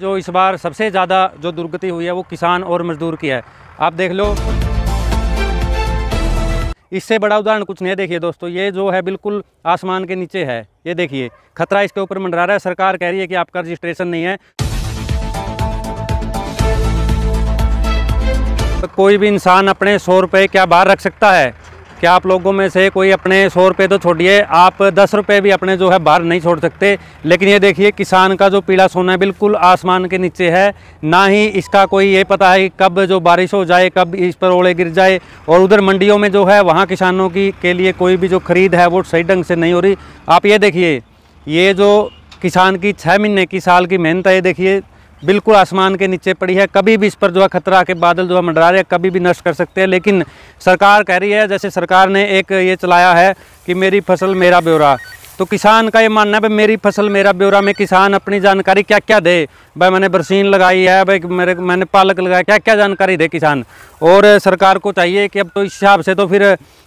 जो इस बार सबसे ज़्यादा जो दुर्गति हुई है वो किसान और मजदूर की है आप देख लो इससे बड़ा उदाहरण कुछ नहीं देखिए दोस्तों ये जो है बिल्कुल आसमान के नीचे है ये देखिए खतरा इसके ऊपर मंडरा रहा है सरकार कह रही है कि आपका रजिस्ट्रेशन नहीं है कोई भी इंसान अपने सौ रुपये क्या बाहर रख सकता है कि आप लोगों में से कोई अपने सौ रुपये तो छोड़िए आप दस रुपये भी अपने जो है बाहर नहीं छोड़ सकते लेकिन ये देखिए किसान का जो पीला सोना है बिल्कुल आसमान के नीचे है ना ही इसका कोई ये पता है कब जो बारिश हो जाए कब इस पर ओले गिर जाए और उधर मंडियों में जो है वहाँ किसानों की के लिए कोई भी जो खरीद है वो सही ढंग से नहीं हो रही आप ये देखिए ये जो किसान की छः महीने की साल की मेहनत है ये देखिए बिल्कुल आसमान के नीचे पड़ी है कभी भी इस पर जो है खतरा के बादल जो है मंडरा रहे हैं कभी भी नष्ट कर सकते हैं लेकिन सरकार कह रही है जैसे सरकार ने एक ये चलाया है कि मेरी फसल मेरा ब्यौरा तो किसान का ये मानना है भाई मेरी फसल मेरा ब्यौरा में किसान अपनी जानकारी क्या क्या दे भाई मैंने बरसीन लगाई है भाई मेरे मैंने पालक लगाया क्या क्या जानकारी दे किसान और सरकार को चाहिए कि अब तो इस हिसाब से तो फिर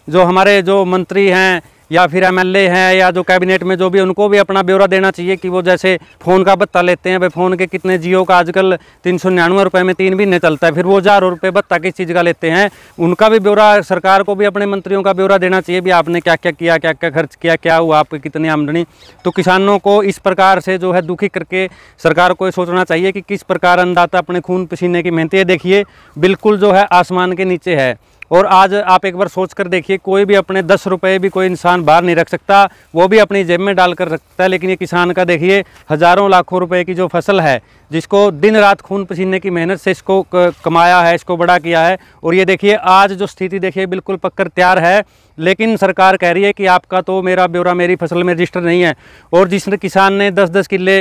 जो हमारे जो मंत्री हैं या फिर एमएलए हैं या जो कैबिनेट में जो भी उनको भी अपना ब्यौरा देना चाहिए कि वो जैसे फ़ोन का भत्ता लेते हैं भाई फ़ोन के कितने जियो का आजकल तीन सौ निन्यानवे रुपये में तीन महीने चलता है फिर वो हज़ार रुपये भत्ता किस चीज़ का लेते हैं उनका भी ब्यौरा सरकार को भी अपने मंत्रियों का ब्यौरा देना चाहिए भी आपने क्या क्या किया क्या क्या खर्च किया क्या हुआ आपकी कितनी आमदनी तो किसानों को इस प्रकार से जो है दुखी करके सरकार को ये सोचना चाहिए कि किस प्रकार अन्नदाता अपने खून पसीने की मेहनत देखिए बिल्कुल जो है आसमान के नीचे है और आज आप एक बार सोच कर देखिए कोई भी अपने दस रुपये भी कोई इंसान बाहर नहीं रख सकता वो भी अपनी जेब में डाल कर रखता है लेकिन ये किसान का देखिए हज़ारों लाखों रुपये की जो फसल है जिसको दिन रात खून पसीने की मेहनत से इसको कमाया है इसको बड़ा किया है और ये देखिए आज जो स्थिति देखिए बिल्कुल पक्कर तैयार है लेकिन सरकार कह रही है कि आपका तो मेरा ब्यौरा मेरी फसल में रजिस्टर नहीं है और जिस किसान ने 10-10 किले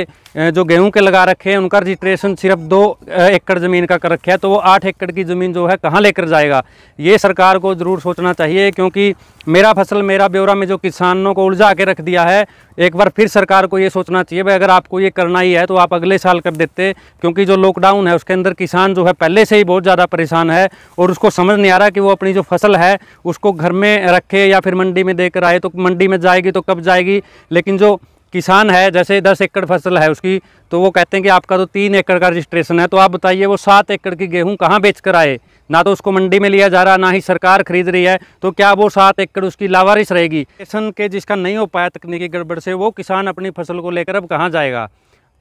जो गेहूं के लगा रखे हैं उनका रजिस्ट्रेशन सिर्फ दो एकड़ ज़मीन का कर रखा है तो वो आठ एकड़ की ज़मीन जो है कहाँ लेकर जाएगा ये सरकार को ज़रूर सोचना चाहिए क्योंकि मेरा फसल मेरा ब्यौरा में जो किसानों को उलझा के रख दिया है एक बार फिर सरकार को ये सोचना चाहिए भाई अगर आपको ये करना ही है तो आप अगले साल कर देते क्योंकि जो लॉकडाउन है उसके अंदर किसान जो है पहले से ही बहुत ज़्यादा परेशान है और उसको समझ नहीं आ रहा कि वो अपनी जो फसल है उसको घर में रख रखे या फिर मंडी में देकर आए तो मंडी में जाएगी तो कब जाएगी लेकिन जो किसान है जैसे दस एकड़ फसल है उसकी तो वो कहते हैं कि आपका तो तीन एकड़ का रजिस्ट्रेशन है तो आप बताइए वो सात एकड़ की गेहूँ कहाँ बेच कर आए ना तो उसको मंडी में लिया जा रहा ना ही सरकार खरीद रही है तो क्या वो सात एकड़ उसकी लावारिश रहेगी किसान के जिसका नहीं हो पाया तकनीकी गड़बड़ से वो किसान अपनी फसल को लेकर अब कहाँ जाएगा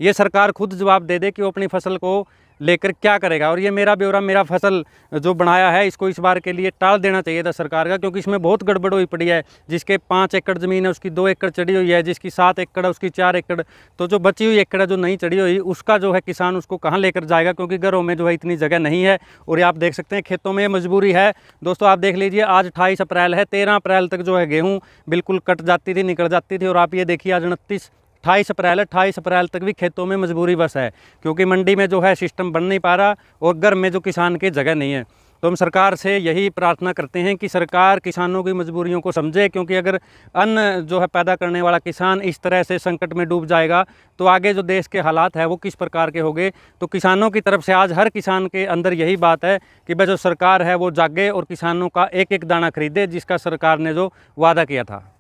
ये सरकार खुद जवाब दे दे कि वो अपनी फसल को लेकर क्या करेगा और ये मेरा ब्यौरा मेरा फसल जो बनाया है इसको इस बार के लिए टाल देना चाहिए था सरकार का क्योंकि इसमें बहुत गड़बड़ हुई पड़ी है जिसके पाँच एकड़ ज़मीन है उसकी दो एकड़ चढ़ी हुई है जिसकी सात एकड़ है उसकी चार एकड़ तो जो बची हुई एकड़ है जो नहीं चढ़ी हुई उसका जो है किसान उसको कहाँ लेकर जाएगा क्योंकि घरों में जो है इतनी जगह नहीं है और ये आप देख सकते हैं खेतों में मजबूरी है दोस्तों आप देख लीजिए आज अट्ठाईस अप्रैल है तेरह अप्रैल तक जो है गेहूँ बिल्कुल कट जाती थी निकल जाती थी और आप ये देखिए आज उनतीस अट्ठाईस अप्रैल अट्ठाईस अप्रैल तक भी खेतों में मजबूरी बस है क्योंकि मंडी में जो है सिस्टम बन नहीं पा रहा और घर में जो किसान की जगह नहीं है तो हम सरकार से यही प्रार्थना करते हैं कि सरकार किसानों की मजबूरियों को समझे क्योंकि अगर अन्न जो है पैदा करने वाला किसान इस तरह से संकट में डूब जाएगा तो आगे जो देश के हालात है वो किस प्रकार के होंगे तो किसानों की तरफ से आज हर किसान के अंदर यही बात है कि भाई जो सरकार है वो जागे और किसानों का एक एक दाना खरीदे जिसका सरकार ने जो वादा किया था